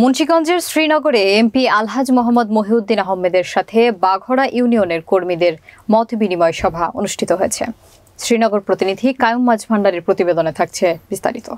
মুন্সীগঞ্জের শ্রীনগরে এমপি আলহাজ মোহাম্মদ মহিউদ্দিন আহমেদের সাথে বাঘড়া ইউনিয়নের কর্মীদের মত বিনিময় সভা অনুষ্ঠিত হয়েছে শ্রীনগর প্রতিনিধি কায়ুম মাঝ ভান্ডারের প্রতিবেদনে থাকছে বিস্তারিত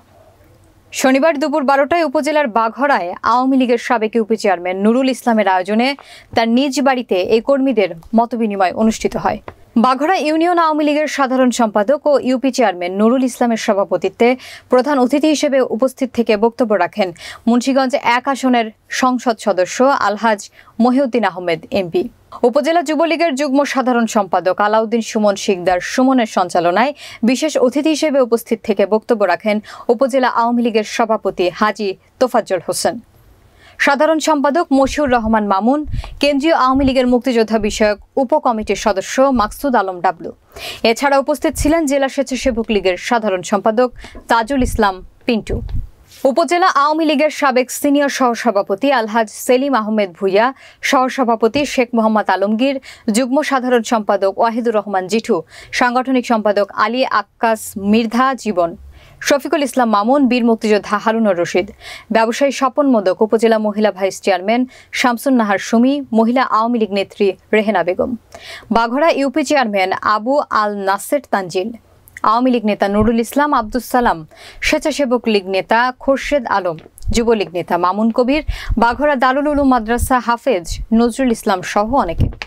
শনিবার দুপুর বারোটায় উপজেলার বাঘড়ায় আওয়ামী লীগের সাবেক ইউপি চেয়ারম্যান নুরুল ইসলামের আয়োজনে তার নিজ বাড়িতে এই কর্মীদের মতবিনিময় অনুষ্ঠিত হয় বাঘড়া ইউনিয়ন আওয়ামী লীগের সাধারণ সম্পাদক ও ইউপি চেয়ারম্যান নুরুল ইসলামের সভাপতিত্বে প্রধান অতিথি হিসেবে উপস্থিত থেকে বক্তব্য রাখেন মুন্সীগঞ্জ এক আসনের সংসদ সদস্য আলহাজ মহিউদ্দিন আহমেদ এমপি উপজেলা যুবলীগের যুগ্ম সাধারণ সম্পাদক আলাউদ্দিন সুমন শিকদার সুমনের সঞ্চালনায় বিশেষ অতিথি হিসেবে উপস্থিত থেকে বক্তব্য রাখেন উপজেলা আওয়ামী লীগের সভাপতি হাজি তোফাজ্জল হোসেন সাধারণ সম্পাদক মশিউর রহমান মামুন কেন্দ্রীয় আওয়ামী লীগের মুক্তিযোদ্ধা বিষয়ক উপকমিটির সদস্য মাকসুদ আলম ডাবলু এছাড়া উপস্থিত ছিলেন জেলা স্বেচ্ছাসেবক লীগের সাধারণ সম্পাদক তাজুল ইসলাম পিন্টু উপজেলা আওয়ামী লীগের সাবেক সিনিয়র সহসভাপতি আলহাজ সেলিম আহমেদ ভুইয়া সহসভাপতি শেখ মোহাম্মদ আলমগীর যুগ্ম সাধারণ সম্পাদক ওয়াহিদুর রহমান জিঠু সাংগঠনিক সম্পাদক আলী আক্কাস মির্ধা জীবন শফিকুল ইসলাম মামুন বীর মুক্তিযোদ্ধা হারুনুর রশিদ ব্যবসায়ী স্বপন মোদক উপজেলা মহিলা ভাইস চেয়ারম্যান শামসুন নাহার সুমি মহিলা আওয়ামী লীগ নেত্রী রেহেনা বেগম বাঘড়া ইউপি চেয়ারম্যান আবু আল নাসের তানজিল আওয়ামী লীগ নেতা নুরুল ইসলাম আব্দুল সালাম স্বেচ্ছাসেবক লীগ নেতা খোরশেদ আলম যুবলীগ নেতা মামুন কবির বাঘরা দারুল উলুম মাদ্রাসা হাফেজ নজরুল ইসলাম সহ অনেকে